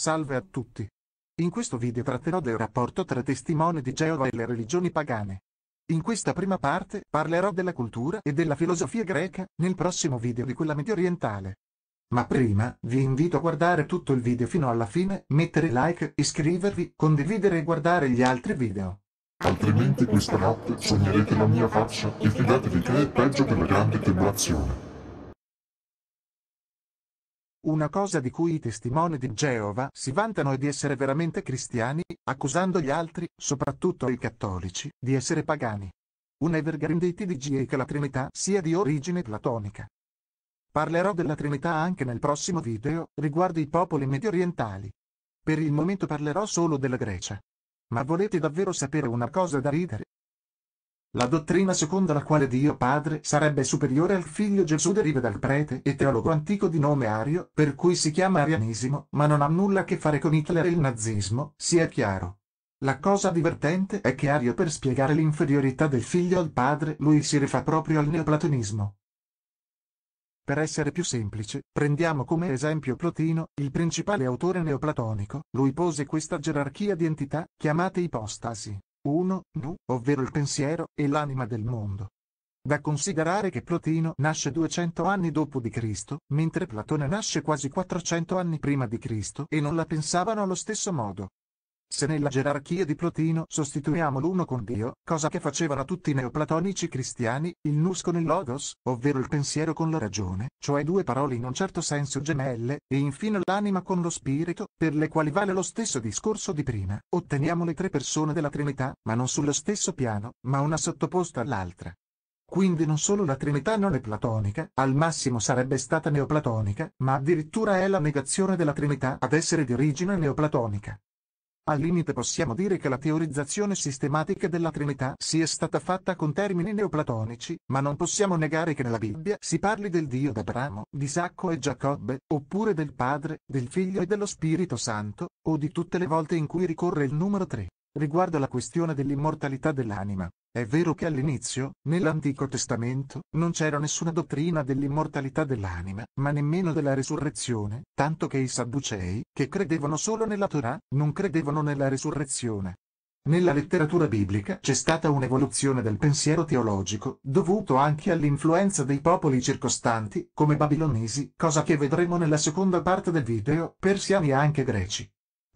Salve a tutti! In questo video tratterò del rapporto tra testimoni di Geova e le religioni pagane. In questa prima parte parlerò della cultura e della filosofia greca, nel prossimo video di quella medio orientale. Ma prima vi invito a guardare tutto il video fino alla fine, mettere like, iscrivervi, condividere e guardare gli altri video. Altrimenti questa notte sognerete la mia faccia e fidatevi che è peggio della grande tribolazione. Una cosa di cui i testimoni di Geova si vantano è di essere veramente cristiani, accusando gli altri, soprattutto i cattolici, di essere pagani. Un evergreen dei TDG è che la Trinità sia di origine platonica. Parlerò della Trinità anche nel prossimo video, riguardo i popoli mediorientali. Per il momento parlerò solo della Grecia. Ma volete davvero sapere una cosa da ridere? La dottrina secondo la quale Dio Padre sarebbe superiore al figlio Gesù deriva dal prete e teologo antico di nome Ario, per cui si chiama arianesimo, ma non ha nulla a che fare con Hitler e il nazismo, sia chiaro. La cosa divertente è che Ario per spiegare l'inferiorità del figlio al padre, lui si rifà proprio al neoplatonismo. Per essere più semplice, prendiamo come esempio Plotino, il principale autore neoplatonico, lui pose questa gerarchia di entità, chiamate ipostasi. 1. Nu, ovvero il pensiero e l'anima del mondo. Da considerare che Plotino nasce 200 anni dopo di Cristo, mentre Platone nasce quasi 400 anni prima di Cristo e non la pensavano allo stesso modo. Se nella gerarchia di Plotino sostituiamo l'uno con Dio, cosa che facevano tutti i neoplatonici cristiani, il nus con il logos, ovvero il pensiero con la ragione, cioè due parole in un certo senso gemelle, e infine l'anima con lo spirito, per le quali vale lo stesso discorso di prima, otteniamo le tre persone della Trinità, ma non sullo stesso piano, ma una sottoposta all'altra. Quindi non solo la Trinità non è platonica, al massimo sarebbe stata neoplatonica, ma addirittura è la negazione della Trinità ad essere di origine neoplatonica. Al limite possiamo dire che la teorizzazione sistematica della Trinità sia stata fatta con termini neoplatonici, ma non possiamo negare che nella Bibbia si parli del Dio d'Abramo, di Isacco e Giacobbe, oppure del Padre, del Figlio e dello Spirito Santo, o di tutte le volte in cui ricorre il numero 3 riguarda la questione dell'immortalità dell'anima. È vero che all'inizio, nell'Antico Testamento, non c'era nessuna dottrina dell'immortalità dell'anima, ma nemmeno della resurrezione, tanto che i Sadducei, che credevano solo nella Torah, non credevano nella resurrezione. Nella letteratura biblica c'è stata un'evoluzione del pensiero teologico, dovuto anche all'influenza dei popoli circostanti, come babilonesi, cosa che vedremo nella seconda parte del video, persiani e anche greci.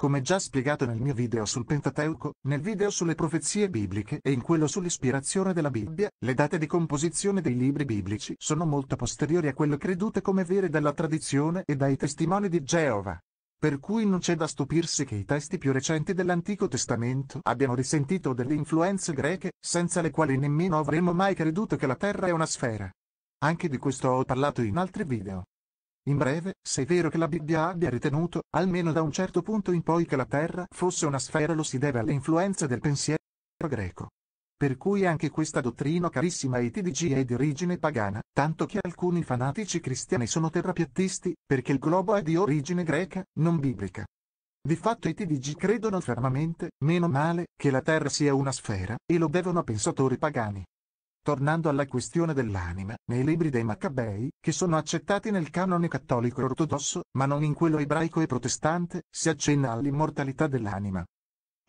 Come già spiegato nel mio video sul Pentateuco, nel video sulle profezie bibliche e in quello sull'ispirazione della Bibbia, le date di composizione dei libri biblici sono molto posteriori a quelle credute come vere dalla tradizione e dai testimoni di Geova. Per cui non c'è da stupirsi che i testi più recenti dell'Antico Testamento abbiano risentito delle influenze greche, senza le quali nemmeno avremmo mai creduto che la Terra è una sfera. Anche di questo ho parlato in altri video. In breve, se è vero che la Bibbia abbia ritenuto, almeno da un certo punto in poi che la Terra fosse una sfera lo si deve all'influenza del pensiero greco. Per cui anche questa dottrina carissima ai TDG è di origine pagana, tanto che alcuni fanatici cristiani sono terrapiattisti, perché il globo è di origine greca, non biblica. Di fatto i TDG credono fermamente, meno male, che la Terra sia una sfera, e lo devono a pensatori pagani. Tornando alla questione dell'anima, nei libri dei Maccabei, che sono accettati nel canone cattolico e ortodosso, ma non in quello ebraico e protestante, si accenna all'immortalità dell'anima.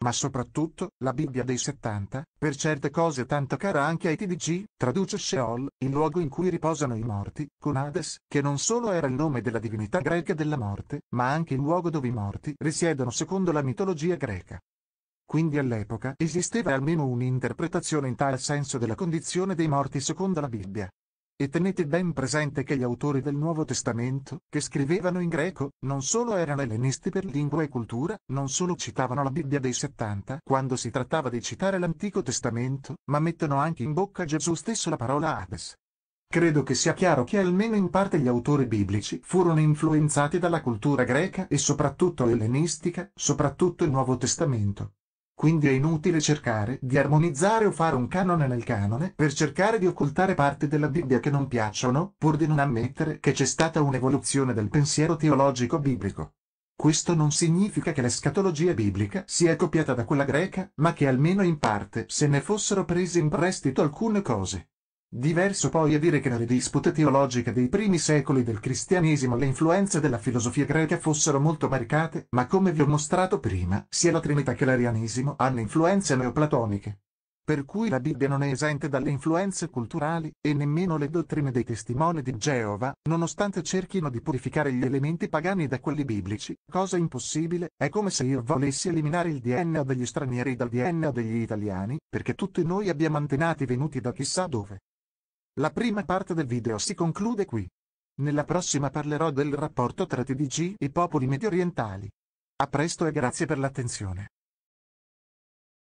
Ma soprattutto, la Bibbia dei 70, per certe cose tanto cara anche ai TDG, traduce Sheol, il luogo in cui riposano i morti, con Hades, che non solo era il nome della divinità greca della morte, ma anche il luogo dove i morti risiedono secondo la mitologia greca quindi all'epoca esisteva almeno un'interpretazione in tal senso della condizione dei morti secondo la Bibbia. E tenete ben presente che gli autori del Nuovo Testamento, che scrivevano in greco, non solo erano ellenisti per lingua e cultura, non solo citavano la Bibbia dei 70 quando si trattava di citare l'Antico Testamento, ma mettono anche in bocca a Gesù stesso la parola Hades. Credo che sia chiaro che almeno in parte gli autori biblici furono influenzati dalla cultura greca e soprattutto ellenistica, soprattutto il Nuovo Testamento. Quindi è inutile cercare di armonizzare o fare un canone nel canone per cercare di occultare parti della Bibbia che non piacciono, pur di non ammettere che c'è stata un'evoluzione del pensiero teologico biblico. Questo non significa che l'escatologia biblica sia copiata da quella greca, ma che almeno in parte se ne fossero prese in prestito alcune cose. Diverso poi è dire che nelle dispute teologiche dei primi secoli del cristianesimo le influenze della filosofia greca fossero molto marcate, ma come vi ho mostrato prima, sia la Trinità che l'arianesimo hanno influenze neoplatoniche. Per cui la Bibbia non è esente dalle influenze culturali, e nemmeno le dottrine dei testimoni di Geova, nonostante cerchino di purificare gli elementi pagani da quelli biblici, cosa impossibile, è come se io volessi eliminare il DNA degli stranieri dal DNA degli italiani, perché tutti noi abbiamo antenati venuti da chissà dove. La prima parte del video si conclude qui. Nella prossima parlerò del rapporto tra TDG e popoli mediorientali. A presto e grazie per l'attenzione.